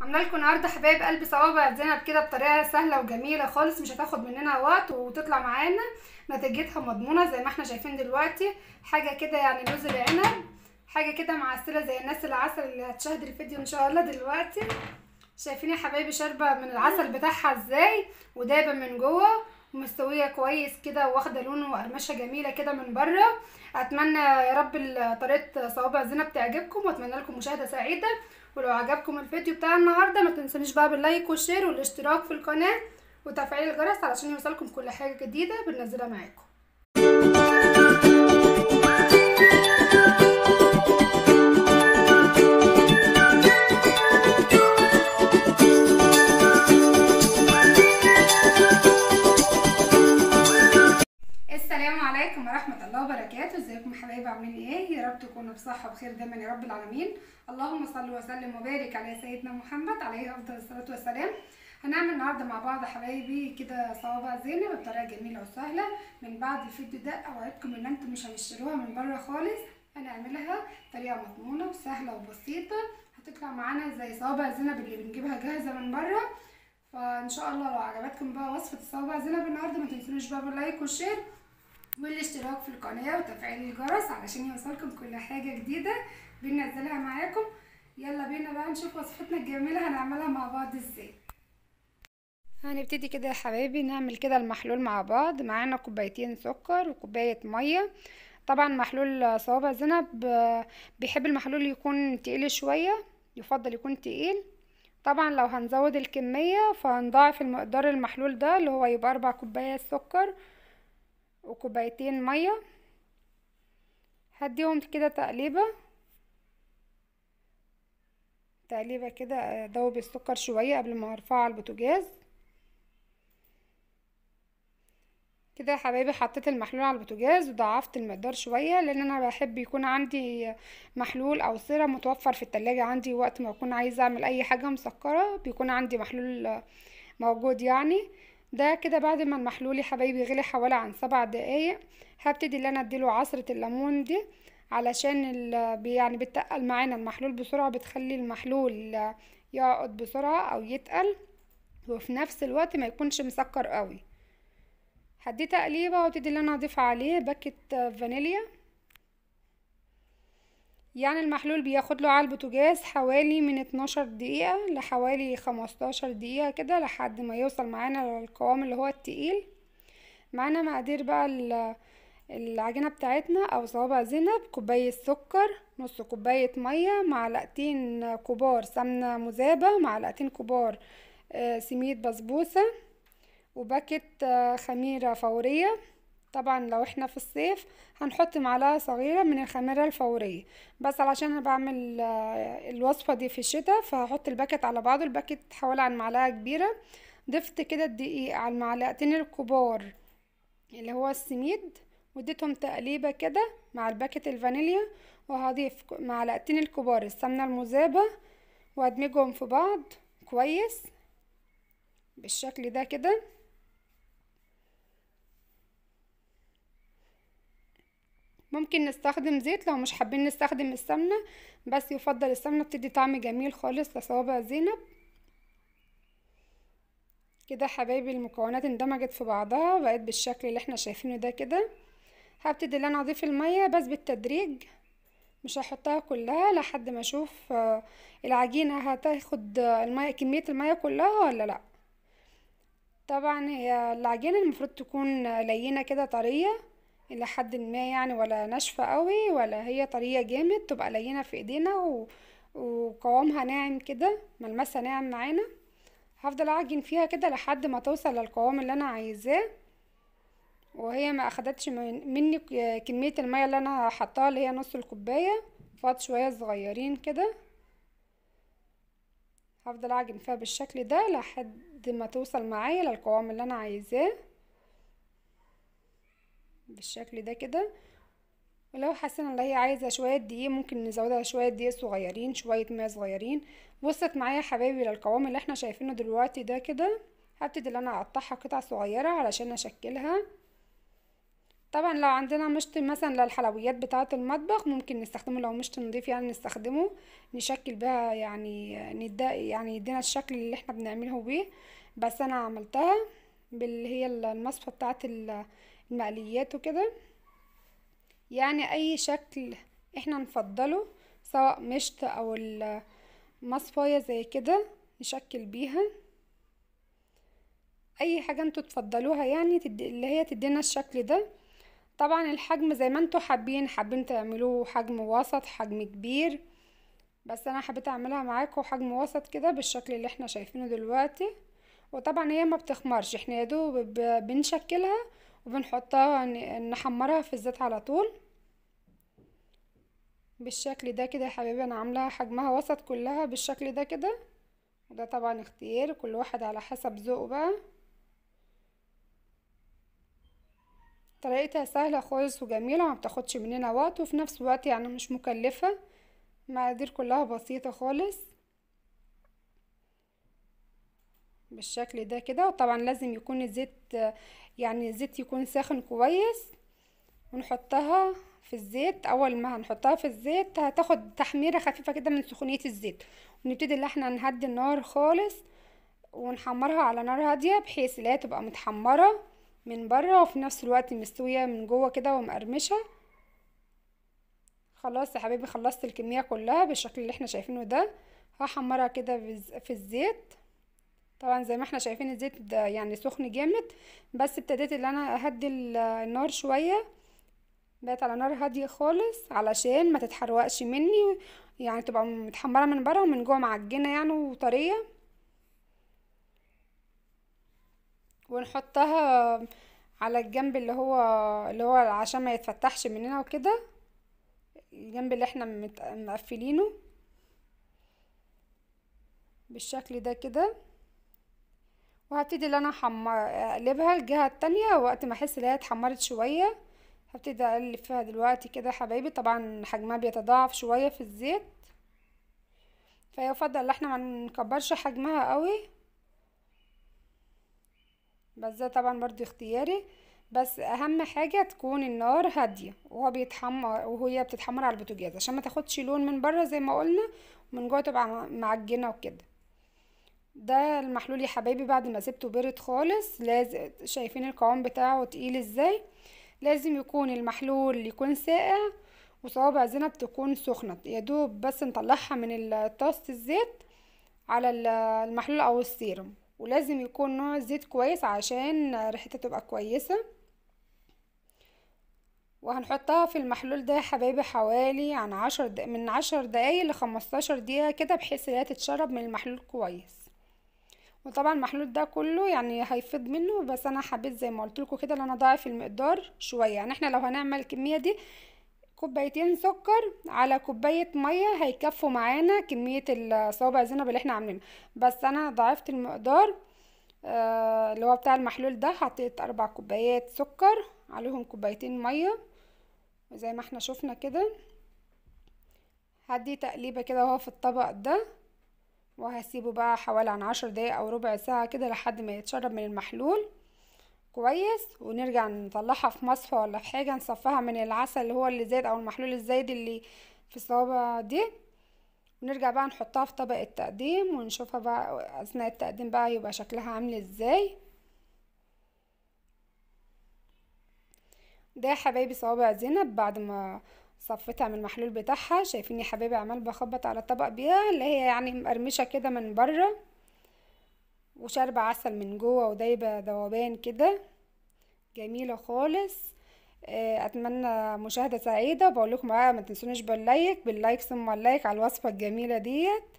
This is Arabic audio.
عامله لكم النهارده حبايب قلبي صوابع زينب كده بطريقه سهله وجميله خالص مش هتاخد مننا وقت وتطلع معانا نتيجتها مضمونه زي ما احنا شايفين دلوقتي حاجه كده يعني لوز العنب حاجه كده معسله زي الناس العسل اللي هتشاهد الفيديو ان شاء الله دلوقتي شايفين يا حبايبي شاربه من العسل بتاعها ازاي ودايبه من جوه ومستويه كويس كده واخده لون وقرمشه جميله كده من بره اتمنى يا رب طريقه صوابع زينب تعجبكم واتمنى لكم مشاهده سعيده ولو عجبكم الفيديو بتاع النهارده ما تنسونيش بقى باللايك والشير والاشتراك في القناه وتفعيل الجرس علشان يوصلكم كل حاجه جديده بننزلها معاكم عليكم ورحمة الله وبركاته ازيكم حبايبي عاملين ايه يا رب تكونوا بصحة وبخير دايما يا رب العالمين اللهم صل وسلم وبارك على سيدنا محمد عليه أفضل الصلاة والسلام هنعمل النهارده مع بعض حبايبي كده صوابع زينب بطريقة جميلة وسهلة من بعد الفيديو ده اوعدكم ان انتم مش هتشتروها من بره خالص هنعملها طريقة مضمونة وسهلة وبسيطة هتطلع معانا زي صوابع زينب اللي بنجيبها جاهزة من بره فان شاء الله لو عجبتكم بقى وصفة صوابع زينب النهارده ما تنسونيش بقى باللايك والشير والاشتراك في القناة وتفعيل الجرس علشان يوصلكم كل حاجة جديدة بننزلها معاكم يلا بينا بقى نشوف وصفتنا الجميلة هنعملها مع بعض ازاي هنبتدي كده يا حبايبي نعمل كده المحلول مع بعض معانا كوبايتين سكر وكوباية مية طبعا محلول صوابع زينب بيحب المحلول يكون تقيل شوية يفضل يكون تقيل طبعا لو هنزود الكمية فهنضاعف المقدار المحلول ده اللي هو يبقى أربع كوبايات سكر وكوبايتين مية هديهم كده تقليبة تقليبة كده أدوب آه، السكر شوية قبل ما أرفعه على البوتجاز كده يا حبايبي حطيت المحلول على البوتجاز وضعفت المقدار شويه لان انا بحب يكون عندي محلول او سيره متوفر في التلاجة عندي وقت ما اكون عايزه اعمل اي حاجه مسكره بيكون عندي محلول موجود يعني ده كده بعد ما المحلول يا حبايبي غلي حوالي عن سبع دقايق هبتدي اللي انا اديله عصرة الليمون دي علشان يعني بتقل معانا المحلول بسرعة بتخلي المحلول يقعد بسرعة او يتقل وفي نفس الوقت ما يكونش مسكر قوي هدي تقليبة وابتدي اللي انا اضيف عليه باكت فانيليا يعني المحلول بياخد له على البوتاجاز حوالي من 12 دقيقة لحوالي 15 دقيقة كده لحد ما يوصل معانا للقوام اللي هو التقيل معانا مقادير بقى العجينة بتاعتنا او صوابع زينب كوباية سكر نص كوباية مية معلقتين كبار سمنة مذابة معلقتين كبار آه، سميد بسبوسة وباكت آه، خميرة فورية طبعا لو احنا في الصيف هنحط معلقة صغيرة من الخميرة الفورية بس علشان انا بعمل آه، الوصفة دي في الشتاء فهحط الباكت على بعضه الباكت حوالي عن معلقة كبيرة ضفت كده الدقيق على المعلقتين الكبار اللي هو السميد واديتهم تقليبة كده مع الباكت الفانيليا وهضيف معلقتين الكبار السمنة المذابة وادمجهم في بعض كويس بالشكل ده كده ممكن نستخدم زيت لو مش حابين نستخدم السمنة بس يفضل السمنة بتدي طعم جميل خالص لصوابع زينب كده حبايبي المكونات اندمجت في بعضها بقت بالشكل اللي احنا شايفينه ده كده هبتدي ان انا اضيف المية بس بالتدريج مش هحطها كلها لحد ما اشوف آه، العجينة هتاخد آه، المية كمية المية كلها ولا لا طبعا هي العجينة المفروض تكون آه، لينة كده طرية الى حد ما يعني ولا ناشفه قوي ولا هي طريه جامد تبقى لينه في ايدينا و... وقوامها ناعم كده ملمسها ناعم معانا هفضل اعجن فيها كده لحد ما توصل للقوام اللي انا عايزاه وهي ما اخدتش مني كميه الميه اللي انا حطاها اللي هي نص الكوبايه فاض شويه صغيرين كده هفضل اعجن فيها بالشكل ده لحد ما توصل معايا للقوام اللي انا عايزاه بالشكل ده كده ولو حسينا ان هي عايزه شويه دقيق ممكن نزودها شويه دقيق صغيرين شويه ميه صغيرين بصت معايا يا حبايبي للقوام اللي احنا شايفينه دلوقتي ده كده هبتدي ان انا اقطعها قطع صغيره علشان اشكلها طبعا لو عندنا مشط مثلا للحلويات بتاعه المطبخ ممكن نستخدمه لو مشط نضيف يعني نستخدمه نشكل بها يعني ندا يعني يدينا الشكل اللي احنا بنعمله بيه بس انا عملتها باللي هي المصفه بتاعه المقليات وكده يعني اي شكل احنا نفضله سواء مشط او المصفايه زي كده نشكل بيها اي حاجه انتوا تفضلوها يعني تدي اللي هي تدينا الشكل ده طبعا الحجم زي ما انتوا حابين حابين تعملوه حجم وسط حجم كبير بس انا حبيت اعملها معاكم حجم وسط كده بالشكل اللي احنا شايفينه دلوقتي وطبعا هي ما بتخمرش احنا يا دوب بنشكلها وبنحطها نحمرها في الزيت على طول بالشكل ده كده يا حبيبي انا عاملاها حجمها وسط كلها بالشكل ده كده وده طبعا اختيار كل واحد على حسب ذوقه بقى طريقتها سهلة خالص وجميلة ما بتاخدش مننا وقت وفي نفس الوقت يعني مش مكلفة المقادير كلها بسيطة خالص بالشكل ده كده وطبعا لازم يكون الزيت يعني الزيت يكون ساخن كويس ونحطها في الزيت اول ما هنحطها في الزيت هتاخد تحميره خفيفه كده من سخونيه الزيت ونبتدي ان احنا نهدي النار خالص ونحمرها على نار هاديه بحيث لا تبقى متحمره من بره وفي نفس الوقت مستويه من جوه كده ومقرمشه خلاص يا حبيبي خلصت الكميه كلها بالشكل اللي احنا شايفينه ده هحمرها كده في الزيت طبعا زي ما احنا شايفين الزيت ده يعني سخن جامد بس ابتديت ان انا اهدي النار شويه بقت على نار هاديه خالص علشان ما تتحرقش مني يعني تبقى متحمره من بره ومن جوه معجنه يعني وطريه ونحطها على الجنب اللي هو اللي هو عشان ما يتفتحش مننا وكده الجنب اللي احنا مقفلينه بالشكل ده كده وهبتدي ان انا احمر اقلبها آه، الجهه التانية وقت ما احس ان هي اتحمرت شويه هبتدي اقلب فيها دلوقتي كده يا حبايبي طبعا حجمها بيتضاعف شويه في الزيت فيفضل ان احنا ما نكبرش حجمها قوي بس ده طبعا برضو اختياري بس اهم حاجه تكون النار هاديه وهو بيتحمر وهي بتتحمر على البوتاجاز عشان ما تاخدش لون من بره زي ما قلنا ومن جوه تبقى معجنه وكده ده المحلول يا حبايبي بعد ما سبته برد خالص لازم شايفين القوام بتاعه تقيل ازاي لازم يكون المحلول يكون ساقع وصوابع زينب تكون سخنة يا دوب بس نطلعها من الطاست الزيت على المحلول او السيرم ولازم يكون نوع الزيت كويس عشان ريحتها تبقى كويسة وهنحطها في المحلول ده يا حبايبي حوالي عن عشر من عشر دقايق لخمستاشر دقيقة كده بحيث انها تتشرب من المحلول كويس وطبعا المحلول ده كله يعني هيفيض منه بس انا حبيت زي ما قلت لكم كده ان انا اضاعف المقدار شويه يعني احنا لو هنعمل الكميه دي كوبايتين سكر على كوبايه ميه هيكفوا معانا كميه الصوابع زينب اللي احنا عاملينها بس انا ضاعفت المقدار آه، اللي هو بتاع المحلول ده حطيت اربع كوبايات سكر عليهم كوبايتين ميه زي ما احنا شفنا كده هدي تقليبه كده اهو في الطبق ده وهسيبه بقى حوالي عن عشر دقايق او ربع ساعة كده لحد ما يتشرب من المحلول كويس ونرجع نطلعها في مصفى ولا في حاجة نصفها من العسل اللي هو اللي زاد او المحلول الزايد اللي في الصوابع دي ونرجع بقى نحطها في طبق التقديم ونشوفها بقى اثناء التقديم بقى يبقى شكلها عامل ازاي ده يا حبايبي صوابع زينب بعد ما صفتها من المحلول بتاعها شايفين يا حبايبي عمال بخبط على الطبق بيها اللي هي يعني مقرمشه كده من بره وشاربة عسل من جوه ودايبة ذوبان كده جميلة خالص آه، اتمنى مشاهدة سعيدة بقول لكم بقى ما تنسونيش باللايك باللايك ثم اللايك على الوصفة الجميلة ديت